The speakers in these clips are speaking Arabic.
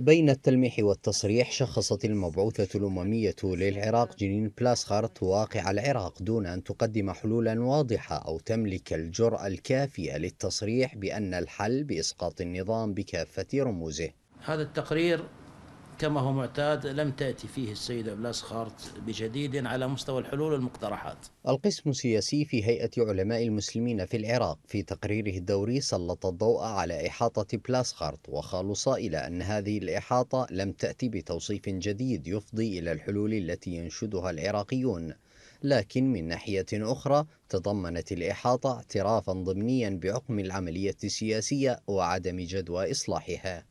بين التلميح والتصريح شخصت المبعوثة الأممية للعراق جنين بلاسخارت واقع العراق دون أن تقدم حلولا واضحة أو تملك الجرأة الكافية للتصريح بأن الحل بإسقاط النظام بكافة رموزه هذا التقرير كما هو معتاد لم تأتي فيه السيدة بلاس خارت بجديد على مستوى الحلول والمقترحات القسم السياسي في هيئة علماء المسلمين في العراق في تقريره الدوري سلط الضوء على إحاطة بلاسخارت وخالص إلى أن هذه الإحاطة لم تأتي بتوصيف جديد يفضي إلى الحلول التي ينشدها العراقيون لكن من ناحية أخرى تضمنت الإحاطة اعترافا ضمنيا بعقم العملية السياسية وعدم جدوى إصلاحها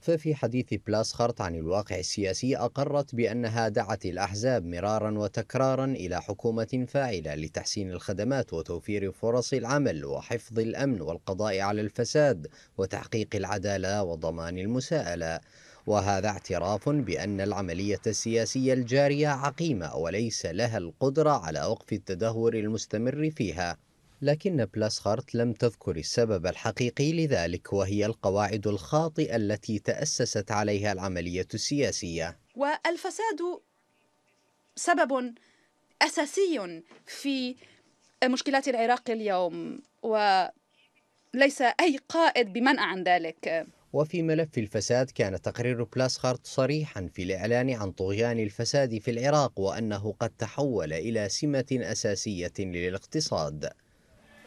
ففي حديث بلاسخرت عن الواقع السياسي أقرت بأنها دعت الأحزاب مرارا وتكرارا إلى حكومة فاعلة لتحسين الخدمات وتوفير فرص العمل وحفظ الأمن والقضاء على الفساد وتحقيق العدالة وضمان المساءلة وهذا اعتراف بأن العملية السياسية الجارية عقيمة وليس لها القدرة على وقف التدهور المستمر فيها لكن بلاسخارت لم تذكر السبب الحقيقي لذلك وهي القواعد الخاطئة التي تأسست عليها العملية السياسية والفساد سبب أساسي في مشكلات العراق اليوم وليس أي قائد بمنأى عن ذلك وفي ملف الفساد كان تقرير بلاسخارت صريحا في الإعلان عن طغيان الفساد في العراق وأنه قد تحول إلى سمة أساسية للاقتصاد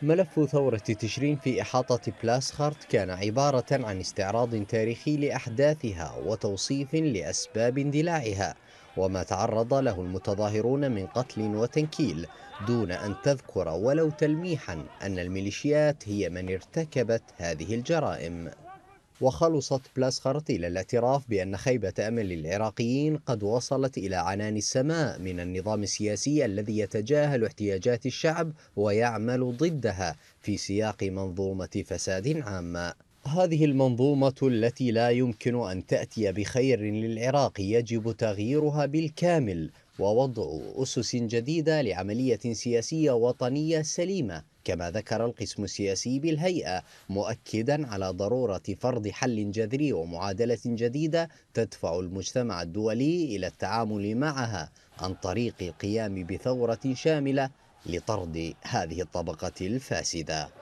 ملف ثورة تشرين في إحاطة بلاسخارت كان عبارة عن استعراض تاريخي لأحداثها وتوصيف لأسباب اندلاعها وما تعرض له المتظاهرون من قتل وتنكيل دون أن تذكر ولو تلميحا أن الميليشيات هي من ارتكبت هذه الجرائم وخلصت بلاس إلى الاعتراف بأن خيبة أمل للعراقيين قد وصلت إلى عنان السماء من النظام السياسي الذي يتجاهل احتياجات الشعب ويعمل ضدها في سياق منظومة فساد عامة هذه المنظومة التي لا يمكن أن تأتي بخير للعراق يجب تغييرها بالكامل ووضع أسس جديدة لعملية سياسية وطنية سليمة كما ذكر القسم السياسي بالهيئة مؤكدا على ضرورة فرض حل جذري ومعادلة جديدة تدفع المجتمع الدولي إلى التعامل معها عن طريق القيام بثورة شاملة لطرد هذه الطبقة الفاسدة